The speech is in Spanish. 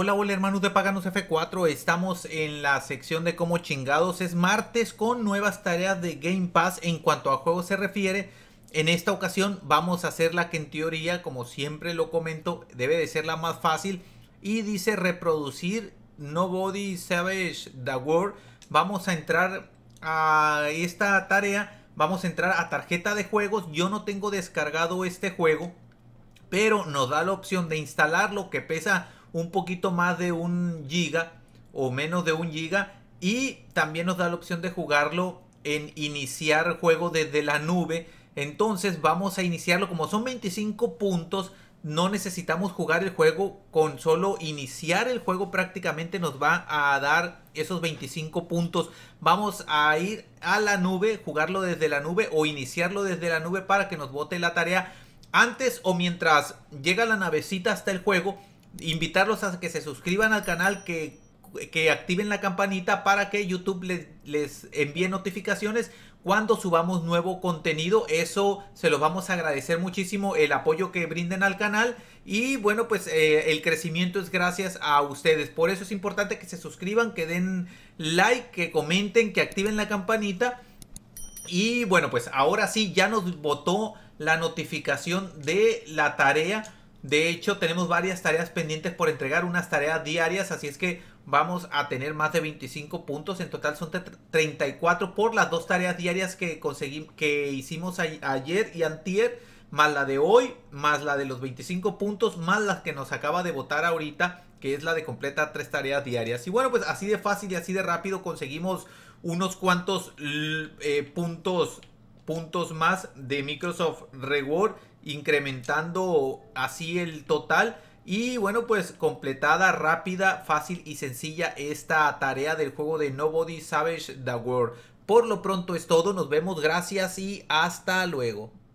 Hola, hola hermanos de Paganos F4, estamos en la sección de cómo chingados es martes con nuevas tareas de Game Pass en cuanto a juegos se refiere. En esta ocasión vamos a hacer la que en teoría, como siempre lo comento, debe de ser la más fácil y dice reproducir Nobody Savage the World. Vamos a entrar a esta tarea, vamos a entrar a tarjeta de juegos. Yo no tengo descargado este juego, pero nos da la opción de instalarlo que pesa un poquito más de un giga o menos de un giga y también nos da la opción de jugarlo en iniciar juego desde la nube. Entonces vamos a iniciarlo como son 25 puntos. No necesitamos jugar el juego, con solo iniciar el juego prácticamente nos va a dar esos 25 puntos. Vamos a ir a la nube, jugarlo desde la nube o iniciarlo desde la nube para que nos bote la tarea antes o mientras llega la navecita hasta el juego invitarlos a que se suscriban al canal, que, que activen la campanita para que YouTube les, envíe notificaciones cuando subamos nuevo contenido. Eso se los vamos a agradecer muchísimo el apoyo que brinden al canal. Y bueno, pues eh, el crecimiento es gracias a ustedes. Por eso es importante que se suscriban, que den like, que comenten, que activen la campanita. Y bueno, pues ahora sí, ya nos botó la notificación de la tarea de hecho, tenemos varias tareas pendientes por entregar, unas tareas diarias, así es que vamos a tener más de 25 puntos. En total son 34 por las dos tareas diarias que conseguimos, que hicimos ayer y antier, más la de hoy, más la de los 25 puntos, más las que nos acaba de votar ahorita, que es la de completa tres tareas diarias. Y bueno, pues así de fácil y así de rápido conseguimos unos cuantos eh, puntos puntos más de Microsoft Reward, incrementando así el total. Y bueno, pues completada, rápida, fácil y sencilla esta tarea del juego de Nobody Savage the World. Por lo pronto es todo, nos vemos, gracias y hasta luego.